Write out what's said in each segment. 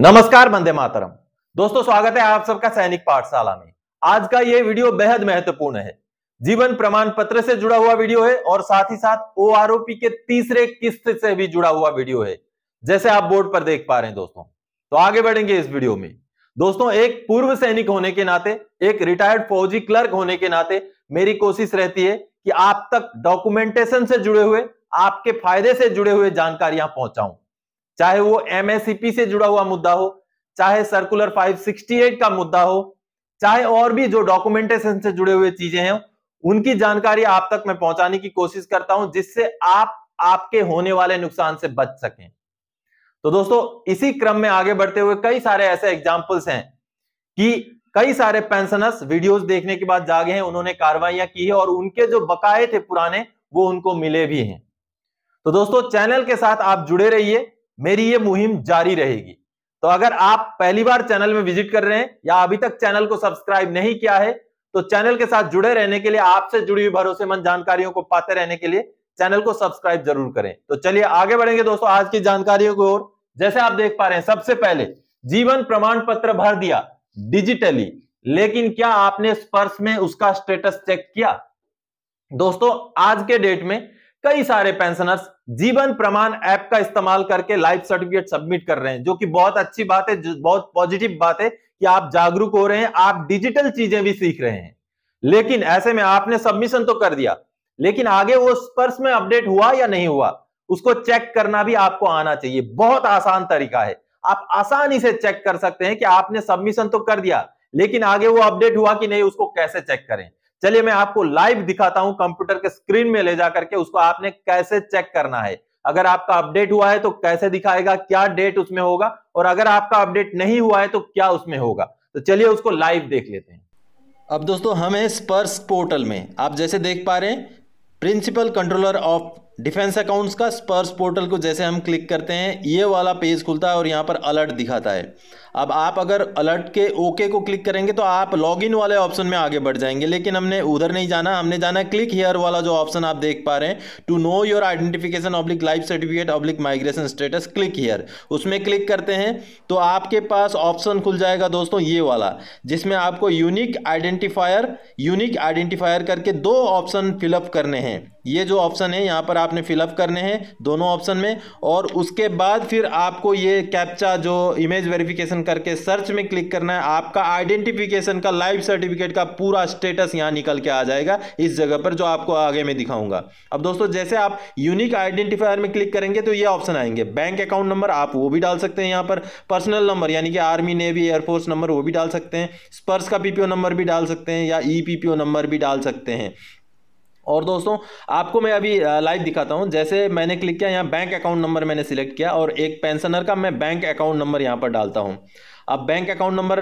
नमस्कार बंदे मातरम दोस्तों स्वागत है आप सबका सैनिक पाठशाला में आज का ये वीडियो बेहद महत्वपूर्ण है जीवन प्रमाण पत्र से जुड़ा हुआ वीडियो है और साथ ही साथ ओ आर के तीसरे किस्त से भी जुड़ा हुआ वीडियो है जैसे आप बोर्ड पर देख पा रहे हैं दोस्तों तो आगे बढ़ेंगे इस वीडियो में दोस्तों एक पूर्व सैनिक होने के नाते एक रिटायर्ड फौजी क्लर्क होने के नाते मेरी कोशिश रहती है कि आप तक डॉक्यूमेंटेशन से जुड़े हुए आपके फायदे से जुड़े हुए जानकारियां पहुंचाऊं चाहे वो एमएससीपी e से जुड़ा हुआ मुद्दा हो चाहे सर्कुलर 568 का मुद्दा हो चाहे और भी जो डॉक्यूमेंटेशन से जुड़े हुए चीजें हैं उनकी जानकारी आप तक मैं पहुंचाने की कोशिश करता हूं जिससे आप आपके होने वाले नुकसान से बच सकें तो दोस्तों इसी क्रम में आगे बढ़ते हुए कई सारे ऐसे एग्जाम्पल्स हैं कि कई सारे पेंशनर्स वीडियोस देखने के बाद जागे हैं उन्होंने कार्रवाइयां की है और उनके जो बकाए थे पुराने वो उनको मिले भी हैं तो दोस्तों चैनल के साथ आप जुड़े रहिए मेरी ये मुहिम जारी रहेगी तो अगर आप पहली बार चैनल में विजिट कर रहे हैं या अभी तक चैनल को सब्सक्राइब नहीं किया है तो चैनल के साथ जुड़े रहने के लिए आपसे जुड़ी हुई भरोसेमंद जानकारियों को पाते रहने के लिए चैनल को सब्सक्राइब जरूर करें तो चलिए आगे बढ़ेंगे दोस्तों आज की जानकारियों की ओर जैसे आप देख पा रहे हैं सबसे पहले जीवन प्रमाण पत्र भर दिया डिजिटली लेकिन क्या आपने स्पर्श में उसका स्टेटस चेक किया दोस्तों आज के डेट में कई सारे पेंशनर्स जीवन प्रमाण ऐप का इस्तेमाल करके लाइफ सर्टिफिकेट सबमिट कर रहे हैं जो कि बहुत अच्छी बात है बहुत पॉजिटिव बात है कि आप जागरूक हो रहे हैं आप डिजिटल चीजें भी सीख रहे हैं लेकिन ऐसे में आपने सबमिशन तो कर दिया लेकिन आगे वो पर्स में अपडेट हुआ या नहीं हुआ उसको चेक करना भी आपको आना चाहिए बहुत आसान तरीका है आप आसानी से चेक कर सकते हैं कि आपने सबमिशन तो कर दिया लेकिन आगे वो अपडेट हुआ कि नहीं उसको कैसे चेक करें चलिए मैं आपको लाइव दिखाता हूं कंप्यूटर के स्क्रीन में ले जाकर के उसको आपने कैसे चेक करना है अगर आपका अपडेट हुआ है तो कैसे दिखाएगा क्या डेट उसमें होगा और अगर आपका अपडेट नहीं हुआ है तो क्या उसमें होगा तो चलिए उसको लाइव देख लेते हैं अब दोस्तों हम हैं स्पर्श पोर्टल में आप जैसे देख पा रहे हैं principal controller of defence accounts का स्पर्स पोर्टल को जैसे हम क्लिक करते हैं ये वाला पेज खुलता है और यहाँ पर अलर्ट दिखाता है अब आप अगर अलर्ट के ओके को क्लिक करेंगे तो आप लॉगिन वाले ऑप्शन में आगे बढ़ जाएंगे लेकिन हमने उधर नहीं जाना हमने जाना क्लिक हेयर वाला जो ऑप्शन आप देख पा रहे हैं to know your identification oblique life certificate oblique migration status click here उसमें क्लिक करते हैं तो आपके पास ऑप्शन खुल जाएगा दोस्तों ये वाला जिसमें आपको यूनिक आइडेंटिफायर यूनिक आइडेंटिफायर करके दो ऑप्शन फिलअप करने हैं ये जो ऑप्शन है यहाँ पर आपने फिलअप करने हैं दोनों ऑप्शन में और उसके बाद फिर आपको ये कैप्चा जो इमेज वेरिफिकेशन करके सर्च में क्लिक करना है आपका आइडेंटिफिकेशन का लाइव सर्टिफिकेट का पूरा स्टेटस यहाँ निकल के आ जाएगा इस जगह पर जो आपको आगे मैं दिखाऊंगा अब दोस्तों जैसे आप यूनिक आइडेंटिफायर में क्लिक करेंगे तो ये ऑप्शन आएंगे बैंक अकाउंट नंबर आप वो भी डाल सकते हैं यहाँ पर पर्सनल नंबर यानी कि आर्मी नेवी एयरफोर्स नंबर वो भी डाल सकते हैं स्पर्स का पीपीओ नंबर भी डाल सकते हैं या ई e नंबर भी डाल सकते हैं और दोस्तों आपको मैं अभी लाइव दिखाता हूं जैसे मैंने क्लिक किया यहाँ बैंक अकाउंट नंबर मैंने सिलेक्ट किया और एक पेंशनर का मैं बैंक अकाउंट नंबर यहां पर डालता हूं अब बैंक अकाउंट नंबर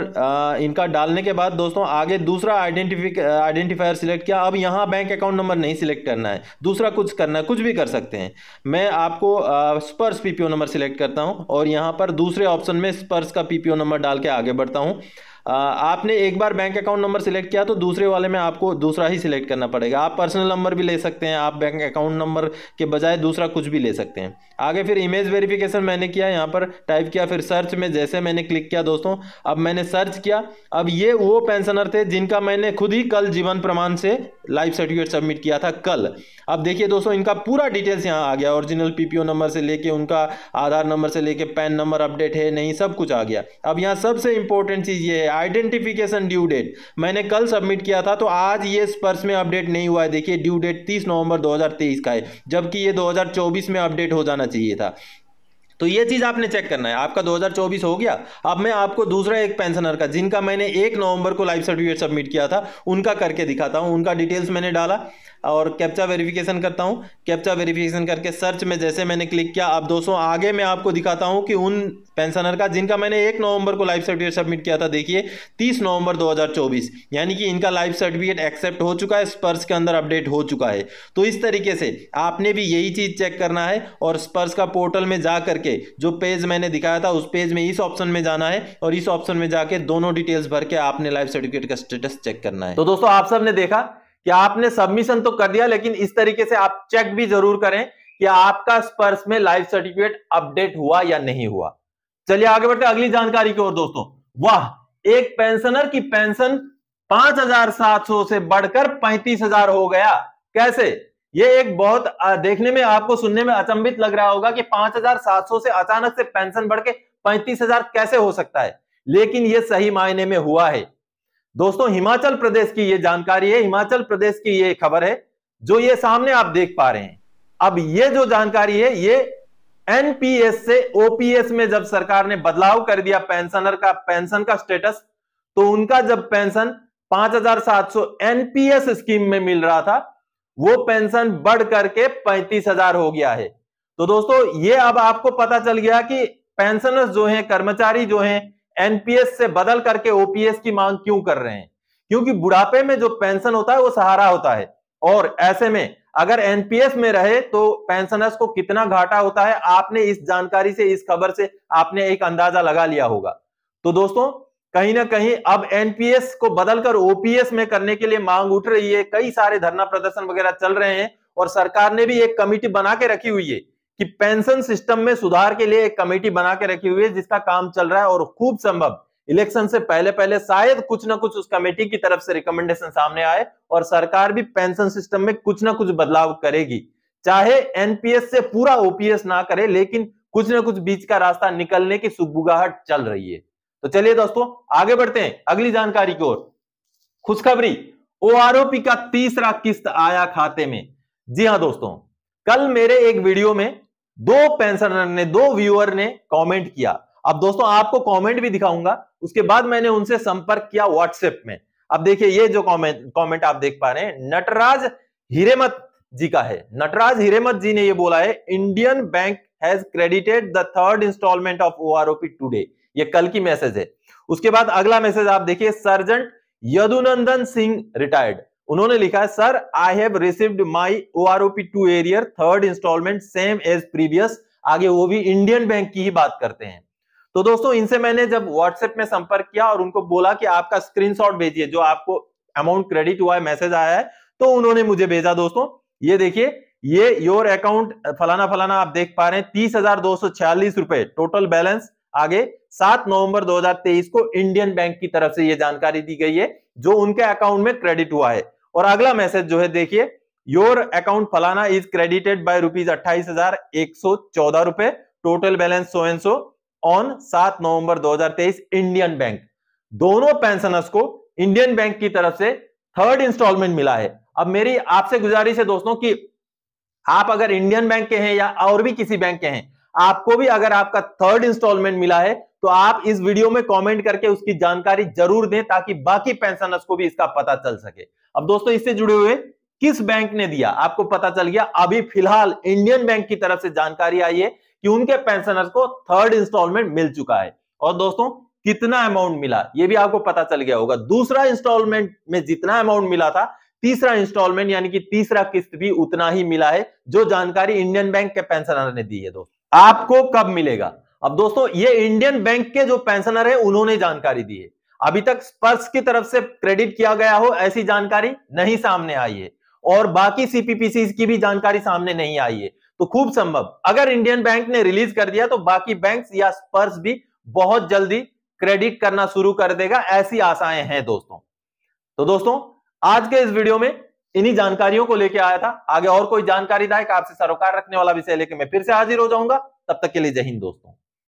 इनका डालने के बाद दोस्तों आगे दूसरा आइडेंटिफिक आइडेंटिफायर सिलेक्ट किया अब यहाँ बैंक अकाउंट नंबर नहीं सिलेक्ट करना है दूसरा कुछ करना है कुछ भी कर सकते हैं मैं आपको स्पर्श पीपीओ नंबर सिलेक्ट करता हूँ और यहाँ पर दूसरे ऑप्शन में स्पर्श का पीपीओ नंबर डाल के आगे बढ़ता हूँ आपने एक बार बैंक अकाउंट नंबर सिलेक्ट किया तो दूसरे वाले में आपको दूसरा ही सिलेक्ट करना पड़ेगा आप पर्सनल नंबर भी ले सकते हैं आप बैंक अकाउंट नंबर के बजाय दूसरा कुछ भी ले सकते हैं आगे फिर इमेज वेरिफिकेशन मैंने किया यहाँ पर टाइप किया फिर सर्च में जैसे मैंने क्लिक किया दोस्तों अब मैंने सर्च किया अब ये वो पेंशनर थे जिनका मैंने खुद ही कल जीवन प्रमाण से लाइफ सर्टिफिकेट सबमिट किया था कल अब देखिए दोस्तों इनका पूरा डिटेल्स यहाँ आ गया ओरिजिनल पीपीओ नंबर से लेके उनका आधार नंबर से लेके पैन नंबर अपडेट है नहीं सब कुछ आ गया अब यहाँ सबसे इंपॉर्टेंट चीज़ ये है आइडेंटिफिकेशन ड्यू डेट मैंने कल सबमिट किया था तो आज ये स्पर्श में अपडेट नहीं हुआ है देखिए ड्यू डेट तीस नवंबर 2023 का है जबकि ये 2024 में अपडेट हो जाना चाहिए था तो ये चीज़ आपने चेक करना है आपका 2024 हो गया अब मैं आपको दूसरा एक पेंशनर का जिनका मैंने एक नवंबर को लाइफ सर्टिफिकेट सबमिट किया था उनका करके दिखाता हूं उनका डिटेल्स मैंने डाला और कैप्चा वेरिफिकेशन करता हूं कैप्चा वेरिफिकेशन करके सर्च में जैसे मैंने क्लिक किया अब दोस्तों आगे मैं आपको दिखाता हूं कि उन पेंशनर का जिनका मैंने एक नवंबर को लाइफ सर्टिफिकेट सबमिट किया था देखिए तीस नवंबर 2024 यानी कि इनका लाइफ सर्टिफिकेट एक्सेप्ट हो चुका है स्पर्श के अंदर अपडेट हो चुका है तो इस तरीके से आपने भी यही चीज़ चेक करना है और स्पर्श का पोर्टल में जा करके करके जो पेज मैंने दिखाया था उस पेज में इस ऑप्शन में जाना है और इस ऑप्शन में जाके दोनों डिटेल्स भर के आपने लाइफ सर्टिफिकेट का स्टेटस चेक करना है तो दोस्तों आप सबने देखा कि आपने सबमिशन तो कर दिया लेकिन इस तरीके से आप चेक भी जरूर करें कि आपका स्पर्श में लाइफ सर्टिफिकेट अपडेट हुआ या नहीं हुआ चलिए आगे बढ़ते अगली जानकारी की ओर दोस्तों वाह एक पेंशनर की पेंशन 5,700 से बढ़कर 35,000 हो गया कैसे ये एक बहुत देखने में आपको सुनने में अचंभित लग रहा होगा कि 5,700 से अचानक से पेंशन बढ़ के 35,000 कैसे हो सकता है लेकिन ये सही मायने में हुआ है दोस्तों हिमाचल प्रदेश की ये जानकारी है हिमाचल प्रदेश की ये खबर है जो ये सामने आप देख पा रहे हैं अब ये जो जानकारी है ये एनपीएस से ओपीएस में जब सरकार ने बदलाव कर दिया पेंशनर का पेंशन का स्टेटस तो उनका जब पेंशन 5,700 एनपीएस स्कीम में मिल रहा था वो पेंशन बढ़ करके पैंतीस हजार हो गया है तो दोस्तों ये अब आपको पता चल गया कि पेंशनर्स जो हैं कर्मचारी जो हैं एनपीएस से बदल करके ओपीएस की मांग क्यों कर रहे हैं क्योंकि बुढ़ापे में जो पेंशन होता है वो सहारा होता है और ऐसे में अगर एनपीएस में रहे तो पेंशनर्स को कितना घाटा होता है आपने इस जानकारी से इस खबर से आपने एक अंदाजा लगा लिया होगा तो दोस्तों कहीं ना कहीं अब एनपीएस को बदलकर ओपीएस में करने के लिए मांग उठ रही है कई सारे धरना प्रदर्शन वगैरह चल रहे हैं और सरकार ने भी एक कमेटी बना के रखी हुई है कि पेंशन सिस्टम में सुधार के लिए एक कमेटी बना के रखी हुई है जिसका काम चल रहा है और खूब संभव इलेक्शन से पहले पहले शायद कुछ ना कुछ उस कमेटी की तरफ से रिकमेंडेशन सामने आए और सरकार भी पेंशन सिस्टम में कुछ ना कुछ बदलाव करेगी चाहे एनपीएस से पूरा ओपीएस ना करे लेकिन कुछ ना कुछ बीच का रास्ता निकलने की सुगबुगाहट चल रही है तो चलिए दोस्तों आगे बढ़ते हैं अगली जानकारी की ओर खुशखबरी ओआरओपी का तीसरा किस्त आया खाते में जी हाँ दोस्तों कल मेरे एक वीडियो में दो पेंशनर ने दो व्यूअर ने कमेंट किया अब दोस्तों आपको कमेंट भी दिखाऊंगा उसके बाद मैंने उनसे संपर्क किया व्हाट्सएप में अब देखिए ये जो कमेंट कमेंट आप देख पा रहे हैं नटराज हिरेमत जी का है नटराज हिरेमत जी ने ये बोला है Indian bank has credited the third instalment of OROP today ये कल की मैसेज है उसके बाद अगला मैसेज आप देखिए सर्जेंट यदुनंदन सिंह रिटायर्ड उन्होंने लिखा है sir I have received my OROP two arrear third instalment same as previous आगे वो भी इंडियन बैंक की ही बात करते हैं तो दोस्तों इनसे मैंने जब व्हाट्सएप में संपर्क किया और उनको बोला कि आपका स्क्रीनशॉट भेजिए जो आपको अमाउंट क्रेडिट हुआ है मैसेज आया है तो उन्होंने मुझे भेजा दोस्तों ये देखिए ये योर अकाउंट फलाना फलाना आप देख पा रहे हैं तीस हजार दो सौ छियालीस रुपए टोटल बैलेंस आगे सात नवंबर 2023 को इंडियन बैंक की तरफ से यह जानकारी दी गई है जो उनके अकाउंट में क्रेडिट हुआ है और अगला मैसेज जो है देखिए योर अकाउंट फलाना इज क्रेडिटेड बाय रुपीज अट्ठाईस हजार एक सौ चौदह रुपए total balance so and so on सात नवंबर 2023 इंडियन बैंक दोनों पेंशनर्स को इंडियन बैंक की तरफ से थर्ड इंस्टॉलमेंट मिला है अब मेरी आपसे गुजारिश है दोस्तों की आप अगर इंडियन बैंक के हैं या और भी किसी बैंक के हैं आपको भी अगर आपका थर्ड इंस्टॉलमेंट मिला है तो आप इस वीडियो में कमेंट करके उसकी जानकारी जरूर दें ताकि बाकी पेंशनर्स को भी इसका पता चल सके अब दोस्तों इससे जुड़े हुए किस बैंक ने दिया आपको पता चल गया अभी फिलहाल इंडियन बैंक की तरफ से जानकारी आई है कि उनके पेंशनर्स को थर्ड इंस्टॉलमेंट मिल चुका है और दोस्तों कितना अमाउंट मिला ये भी आपको पता चल गया होगा दूसरा इंस्टॉलमेंट में जितना अमाउंट मिला था तीसरा इंस्टॉलमेंट यानी कि तीसरा किस्त भी उतना ही मिला है जो जानकारी इंडियन बैंक के पेंशनर ने दी है दोस्तों आपको कब मिलेगा अब दोस्तों ये इंडियन बैंक के जो पेंशनर है उन्होंने जानकारी दी है अभी तक स्पर्श की तरफ से क्रेडिट किया गया हो ऐसी जानकारी नहीं सामने आई है और बाकी सीपीपीसी की भी जानकारी सामने नहीं आई है तो खूब संभव अगर इंडियन बैंक ने रिलीज कर दिया तो बाकी बैंक या स्पर्श भी बहुत जल्दी क्रेडिट करना शुरू कर देगा ऐसी आशाएं हैं दोस्तों तो दोस्तों आज के इस वीडियो में इन्हीं जानकारियों को लेके आया था आगे और कोई जानकारी दायक आपसे सरोकार रखने वाला विषय लेके मैं फिर से हाजिर हो जाऊंगा तब तक के लिए जय हिंद दोस्तों